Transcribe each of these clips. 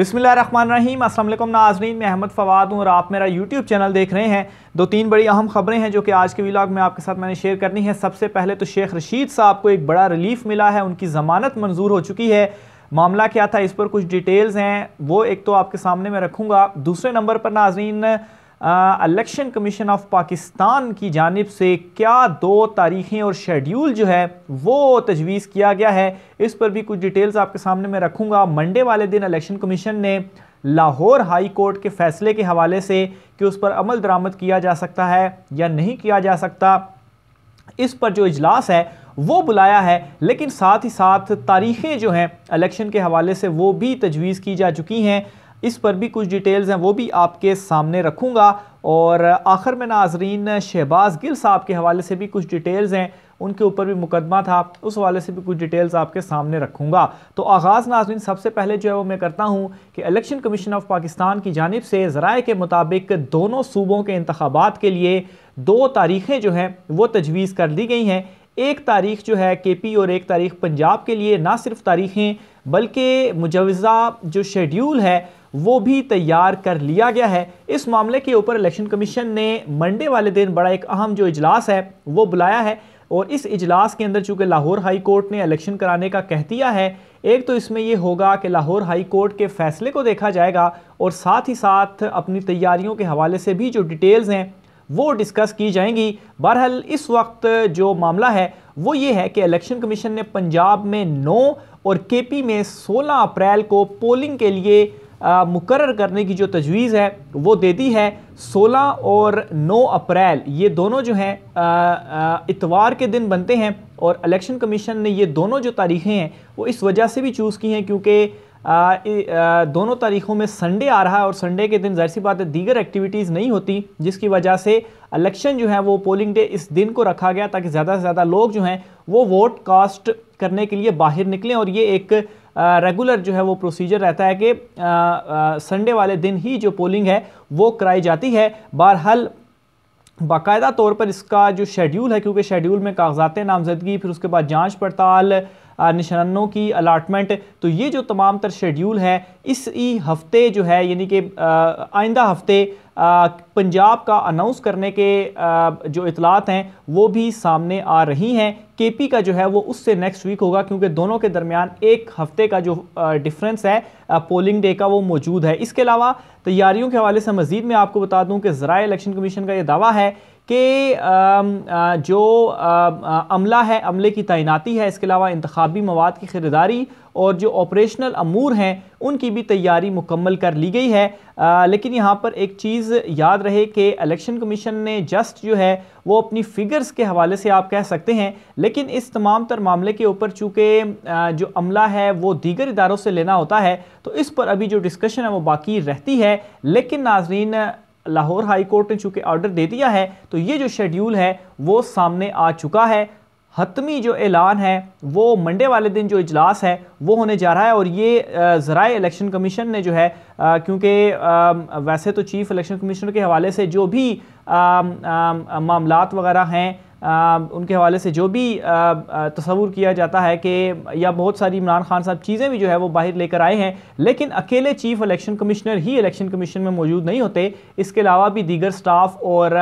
बिसमीम असल नाजरीन मैं अहमद फवाद हूँ और आप मेरा यूट्यूब चैनल देख रहे हैं दो तीन बड़ी अहम खबरें हैं जो कि आज के व्लॉग में आपके साथ मैंने शेयर करनी है सबसे पहले तो शेख रशीद साहब को एक बड़ा रिलीफ मिला है उनकी ज़मानत मंजूर हो चुकी है मामला क्या था इस पर कुछ डिटेल्स हैं वो एक तो आपके सामने मैं रखूँगा दूसरे नंबर पर नाजरीन इलेक्शन कमीशन ऑफ पाकिस्तान की जानब से क्या दो तारीखें और शेड्यूल जो है वो तजवीज़ किया गया है इस पर भी कुछ डिटेल्स आपके सामने मैं रखूँगा मंडे वाले दिन इलेक्शन कमीशन ने लाहौर हाई कोर्ट के फैसले के हवाले से कि उस पर अमल दरामद किया जा सकता है या नहीं किया जा सकता इस पर जो इजलास है वो बुलाया है लेकिन साथ ही साथ तारीखें जो हैं इलेक्शन के हवाले से वो भी तजवीज़ की जा चुकी हैं इस पर भी कुछ डिटेल्स हैं वो भी आपके सामने रखूँगा और आखिर में नाजरीन शहबाज गिल साहब के हवाले से भी कुछ डिटेल्स हैं उनके ऊपर भी मुकदमा था उस वाले से भी कुछ डिटेल्स आपके सामने रखूँगा तो आगाज़ नाजरीन सबसे पहले जो है वो मैं करता हूँ कि इलेक्शन कमीशन ऑफ पाकिस्तान की जानब से ज़राए के मुताबिक दोनों सूबों के इंतबात के लिए दो तारीखें जो हैं वो तजवीज़ कर दी गई हैं एक तारीख जो है के पी और एक तारीख पंजाब के लिए ना सिर्फ तारीखें बल्कि मुजवज़ा जो शेड्यूल है वो भी तैयार कर लिया गया है इस मामले के ऊपर इलेक्शन कमीशन ने मंडे वाले दिन बड़ा एक अहम जो इजलास है वो बुलाया है और इस इजलास के अंदर चूँकि लाहौर हाई कोर्ट ने इलेक्शन कराने का कह दिया है एक तो इसमें यह होगा कि लाहौर हाई कोर्ट के फैसले को देखा जाएगा और साथ ही साथ अपनी तैयारियों के हवाले से भी जो डिटेल्स हैं वो डिस्कस की जाएंगी बहरहाल इस वक्त जो मामला है वो ये है कि इलेक्शन कमीशन ने पंजाब में 9 और केपी में 16 अप्रैल को पोलिंग के लिए मुकर करने की जो तजवीज़ है वो दे दी है 16 और 9 अप्रैल ये दोनों जो हैं इतवार के दिन बनते हैं और इलेक्शन कमीशन ने ये दोनों जो तारीखें हैं वो इस वजह से भी चूज़ की हैं क्योंकि दोनों तारीखों में संडे आ रहा है और संडे के दिन जाहिर सी बात है दीगर एक्टिविटीज़ नहीं होती जिसकी वजह से इलेक्शन जो है वो पोलिंग डे इस दिन को रखा गया ताकि ज़्यादा से ज़्यादा लोग जो हैं वो वोट कास्ट करने के लिए बाहर निकलें और ये एक रेगुलर जो है वो प्रोसीजर रहता है कि संडे वाले दिन ही जो पोलिंग है वो कराई जाती है बहरहाल बाकायदा तौर पर इसका जो शेड्यूल है क्योंकि शेड्यूल में कागजात नामजदगी फिर उसके बाद जांच पड़ताल निशानों की अलाटमेंट तो ये जो तमाम तर शेड्यूल है इस हफ्ते जो है यानी कि आइंदा हफ्ते पंजाब का अनाउंस करने के जो इतलात हैं वो भी सामने आ रही हैं केपी का जो है वो उससे नेक्स्ट वीक होगा क्योंकि दोनों के दरमियान एक हफ्ते का जो डिफरेंस है पोलिंग डे का वो मौजूद है इसके अलावा तैयारियों के हवाले से मजीद मैं आपको बता दूं कि ज़रा इलेक्शन कमीशन का ये दावा है कि जो अमला है अमले की तैनाती है इसके अलावा इंतबी मवाद की खरीदारी और जो ऑपरेशनल अमूर हैं उनकी भी तैयारी मुकम्मल कर ली गई है आ, लेकिन यहाँ पर एक चीज़ याद रहे कि इलेक्शन कमीशन ने जस्ट जो है वो अपनी फ़िगर्स के हवाले से आप कह सकते हैं लेकिन इस तमाम तर मामले के ऊपर चूँकि जो अमला है वो दीगर इदारों से लेना होता है तो इस पर अभी जो डिस्कशन है वो बाकी रहती है लेकिन नाजरीन लाहौर हाई कोर्ट ने चूँकि ऑर्डर दे दिया है तो ये जो शेड्यूल है वो सामने आ चुका है हतमी जो ऐलान है वो मंडे वाले दिन जो इजलास है वो होने जा रहा है और ये ज़रा इलेक्शन कमीशन ने जो है क्योंकि वैसे तो चीफ़ इलेक्शन कमीशनर के हवाले से जो भी मामलात वगैरह हैं आ, उनके हवाले से जो भी तस्वूर किया जाता है कि या बहुत सारी इमरान खान साहब चीज़ें भी जो है वो बाहर लेकर आए हैं लेकिन अकेले चीफ इलेक्शन कमिश्नर ही इलेक्शन कमीशन में मौजूद नहीं होते इसके अलावा भी दीगर स्टाफ और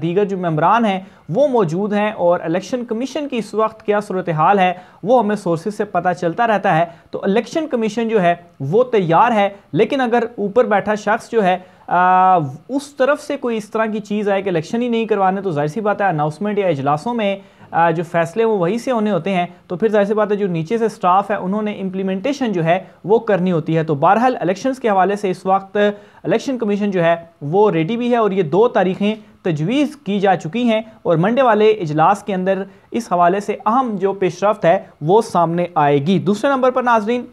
दीगर जो मम्बरान हैं वो मौजूद हैं और इलेक्शन कमीशन की इस वक्त क्या सूरत हाल है वो हमें सोर्सेज से पता चलता रहता है तो इलेक्शन कमीशन जो है वो तैयार है लेकिन अगर ऊपर बैठा शख्स जो है आ, उस तरफ से कोई इस तरह की चीज़ आए कि इलेक्शन ही नहीं करवाने तो जाहिर सी बात है अनाउंसमेंट या इजलासों में आ, जो फैसले वो वहीं से होने होते हैं तो फिर जाहिर सी बात है जो नीचे से स्टाफ है उन्होंने इम्प्लीमेंटेशन जो है वो करनी होती है तो बहरहाल इलेक्शंस के हवाले से इस वक्त इलेक्शन कमीशन जो है वो रेडी भी है और ये दो तारीखें तजवीज़ की जा चुकी हैं और मंडे वाले इजलास के अंदर इस हवाले से अहम जो पेशरफ है वो सामने आएगी दूसरे नंबर पर नाजरीन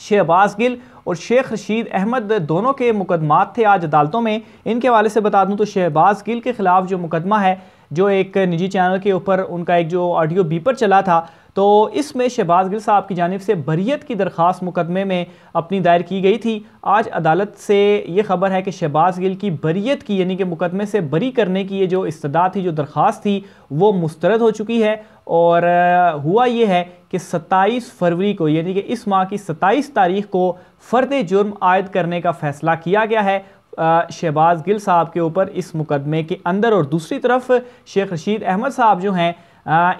शहबाज गिल और शेख रशीद अहमद दोनों के मुकदमात थे आज अदालतों में इनके हवाले से बता दूं तो शहबाज गिल के ख़िलाफ़ जो मुकदमा है जो एक निजी चैनल के ऊपर उनका एक जो ऑडियो बीपर चला था तो इसमें शहबाज गिल साहब की जानब से बरीत की दरख्वास्त मुकदमे में अपनी दायर की गई थी आज अदालत से ये खबर है कि शहबाज गिल की बरीत की यानी कि मुकदमे से बरी करने की ये जो इस्तदा थी जो दरख्वास्त थी वो मुस्तरद हो चुकी है और हुआ ये है कि 27 फरवरी को यानी कि इस माह की 27 तारीख को फ़र्द जुर्म आयद करने का फैसला किया गया है शहबाज गिल साहब के ऊपर इस मुकदमे के अंदर और दूसरी तरफ शेख रशीद अहमद साहब जो हैं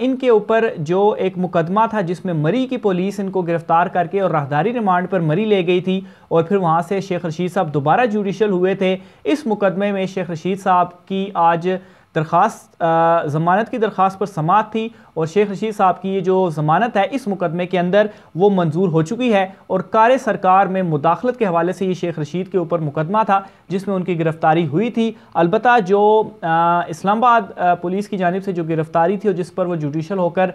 इनके ऊपर जो एक मुकदमा था जिसमें मरी की पुलिस इनको गिरफ़्तार करके और राहदारी रिमांड पर मरी ले गई थी और फिर वहाँ से शेख रशीद साहब दोबारा जुडिशल हुए थे इस मुकदमे में शेख रशीद साहब की आज दरख्वास्त ज़मानत की दरख्वास्त पर समात थी और शेख रशीद साहब की ये जो ज़मानत है इस मुकदमे के अंदर वो मंजूर हो चुकी है और कार सरकार में मुदाखलत के हवाले से ये शेख रशीद के ऊपर मुकदमा था जिसमें उनकी गिरफ़्तारी हुई थी अलबत् जो इस्लामाबाद पुलिस की जानब से जो गिरफ़्तारी थी और जिस पर वो जुडिशल होकर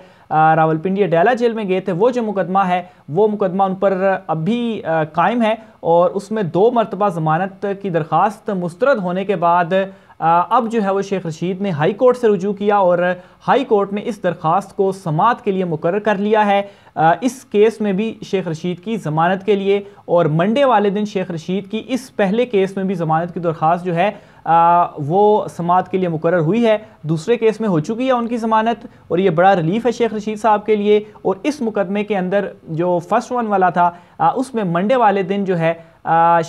रावलपिंडी अडेला जेल में गए थे वो जो मुकदमा है वो मुकदमा उन पर अब भी कायम है और उसमें दो मरतबा ज़मानत की दरख्वास्त मुस्तरद होने के बाद अब जो है वो शेख रशीद ने हाई कोर्ट से रुजू किया और हाई कोर्ट ने इस दरख्वास्त को समात के लिए मुकर कर लिया है इस केस में भी शेख रशीद की ज़मानत के लिए और मंडे वाले दिन शेख रशीद की इस पहले केस में भी ज़मानत की दरख्वास्त जो है आ, वो समात के लिए मुकर हुई है दूसरे केस में हो चुकी है उनकी ज़मानत और ये बड़ा रिलीफ है शेख रशीद साहब के लिए और इस मुकदमे के अंदर जो फर्स्ट वन वाला था उसमें मंडे वाले दिन जो है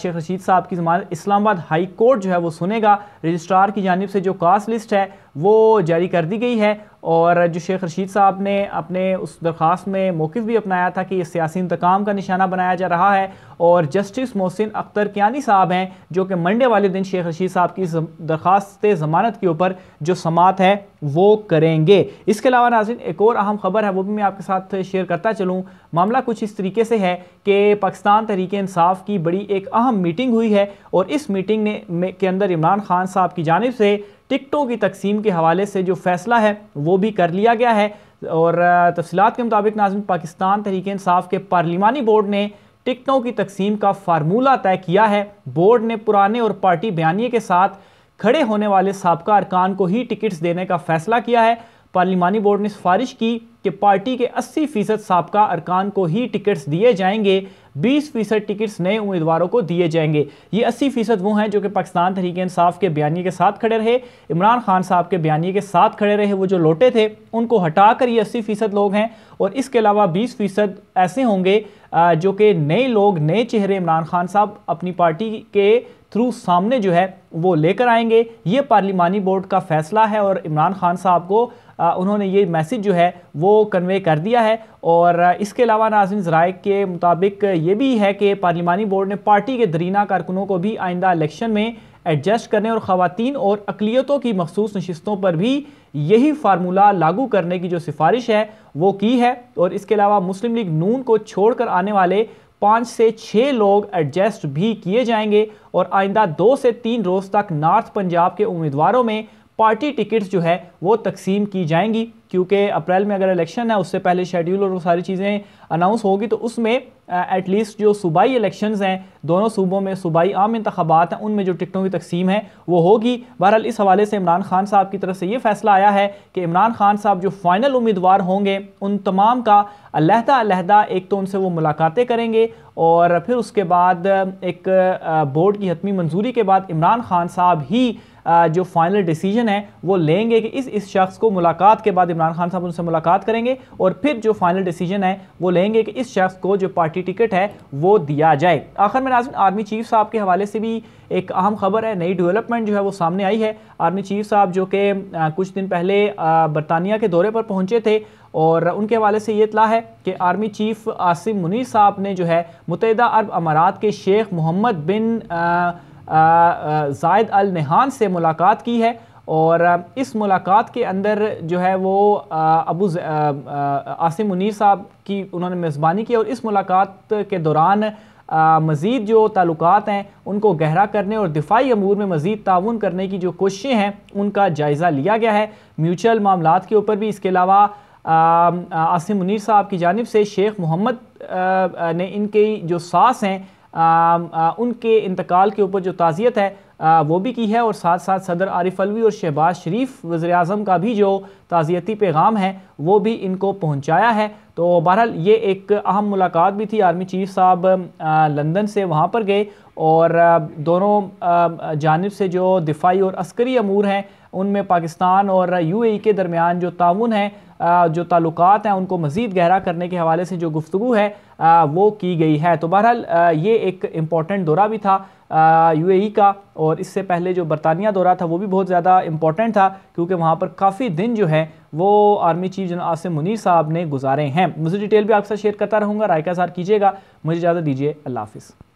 शेख रशीद साहब की जमानत इस्लामाबाद हाई कोर्ट जो है वो सुनेगा रजिस्ट्रार की जानब से जो कास्ट लिस्ट है वो जारी कर दी गई है और जो शेख रशीद साहब ने अपने उस दरख्वास्त में मौक़ भी अपनाया था कि ये सियासी इंतकाम का निशाना बनाया जा रहा है और जस्टिस मोहसिन अख्तर कियानी साहब हैं जो कि मंडे वाले दिन शेख रशीद साहब की दरख्वास्त ज़मानत के ऊपर जो समात है वो करेंगे इसके अलावा नाजिन एक और अहम खबर है वो भी मैं आपके साथ शेयर करता चलूँ मामला कुछ इस तरीके से है कि पाकिस्तान तहरीक इंसाफ की बड़ी एक अहम मीटिंग हुई है और इस मीटिंग ने के अंदर इमरान खान साहब की जानब से टिकटों की तकसीम के हवाले से जो फैसला है वो भी कर लिया गया है और तफसलत के मुताबिक नाजिन पाकिस्तान तहरीक इंसाफ के पार्लिमानी बोर्ड ने टिकटों की तकसीम का फार्मूला तय किया है बोर्ड ने पुराने और पार्टी बयानी के साथ खड़े होने वाले सबका अरकान को ही टिकट्स देने का फैसला किया है पार्लिमानी बोर्ड ने सिफारिश की कि पार्टी के 80 फीसद सबका अरकान को ही टिकट्स दिए जाएंगे 20 फीसद टिकट्स नए उम्मीदवारों को दिए जाएंगे ये 80 फीसद वो हैं जो कि पाकिस्तान तहरीक इंसाफ के बयानी के साथ खड़े रहे इमरान खान साहब के बयानी के साथ खड़े रहे वो जो लौटे थे उनको हटाकर ये 80 फीसद लोग हैं और इसके अलावा 20 फीसद ऐसे होंगे जो कि नए लोग नए चेहरे इमरान खान साहब अपनी पार्टी के थ्रू सामने जो है वो लेकर आएंगे ये पार्लिमानी बोर्ड का फैसला है और इमरान खान साहब को उन्होंने ये मैसेज जो है वो कन्वे कर दिया है और इसके अलावा नाजिन जराए के मुताबिक ये भी है कि पार्लिमानी बोर्ड ने पार्टी के दरीना कारकुनों को भी आइंदा इलेक्शन में एडजस्ट करने और ख़वान और अकलीतों की मखसूस नशस्तों पर भी यही फार्मूला लागू करने की जो सिफारिश है वो की है और इसके अलावा मुस्लिम लीग नून को छोड़कर आने वाले पाँच से छः लोग एडजस्ट भी किए जाएंगे और आइंदा दो से तीन रोज़ तक नॉर्थ पंजाब के उम्मीदवारों में पार्टी टिकट्स जो है वो तकसीम की जाएंगी क्योंकि अप्रैल में अगर इलेक्शन है उससे पहले शेड्यूल और वो सारी चीज़ें अनाउंस होगी तो उसमें एटलीस्ट जो सूबाई इलेक्शंस हैं दोनों सूबों में सूबाई आम इंतबात हैं उनमें जो टिकटों की तकसीम है वो होगी बहरहाल इस हवाले से इमरान खान साहब की तरफ से ये फैसला आया है कि इमरान खान साहब जो फ़ाइनल उम्मीदवार होंगे उन तमाम का अलहदा एक तो उनसे वो मुलाकातें करेंगे और फिर उसके बाद एक बोर्ड की हतमी मंजूरी के बाद इमरान खान साहब ही जो फाइनल डिसीजन है वो लेंगे कि इस इस शख्स को मुलाकात के बाद इमरान खान साहब उनसे मुलाकात करेंगे और फिर जो फाइनल डिसीजन है वो लेंगे कि इस शख्स को जो पार्टी टिकट है वो दिया जाए आखिर में नाजन आर्मी चीफ साहब के हवाले से भी एक अहम खबर है नई डेवलपमेंट जो है वो सामने आई है आर्मी चीफ साहब जो कि कुछ दिन पहले बरतानिया के दौरे पर पहुंचे थे और उनके हवाले से ये इतला है कि आर्मी चीफ आसिम मुनीर साहब ने जो है मुतहदा अरब अमारात के शेख मोहम्मद बिन आ, जायद अल नहान से मुलाकात की है और इस मुलाकात के अंदर जो है वो अबू आसिम मुनीर साहब की उन्होंने मेज़बानी की और इस मुलाकात के दौरान मज़ीद जो ताल्लुक हैं उनको गहरा करने और दिफाई अमूर में मज़ीद ताउन करने की जो कोशिशें हैं उनका जायज़ा लिया गया है म्यूचुअल मामला के ऊपर भी इसके अलावा आसिम मुनीर साहब की जानब से शेख मोहम्मद ने इनकी जो सास हैं उनके इंतकाल के ऊपर जो ताज़ियत है आ, वो भी की है और साथ साथ सदर आरिफ अलवी और शहबाज शरीफ वजे अजम का भी जो ताज़ियती पैगाम है वो भी इनको पहुँचाया है तो बहरहाल ये एक अहम मुलाकात भी थी आर्मी चीफ साहब लंदन से वहाँ पर गए और दोनों जानब से जो दिफाई और अस्करी अमूर हैं उनमें पाकिस्तान और यूएई के दरमियान जो ताउन है जो ताल्लुक हैं उनको मज़ीद गहरा करने के हवाले से जो गुफ्तु है वो की गई है तो बहरहाल ये एक इम्पॉर्टेंट दौरा भी था यूएई का और इससे पहले जो बरतानिया दौरा था वो भी बहुत ज़्यादा इम्पॉर्टेंट था क्योंकि वहाँ पर काफ़ी दिन जो है वो आर्मी चीफ जन आसिम मुनीर साहब ने गुजारे हैं मुझे डिटेल भी आपसे शेयर करता रहूँगा रायका सार कीजिएगा मुझे इजाज़त दीजिए अल्लाह हाफ़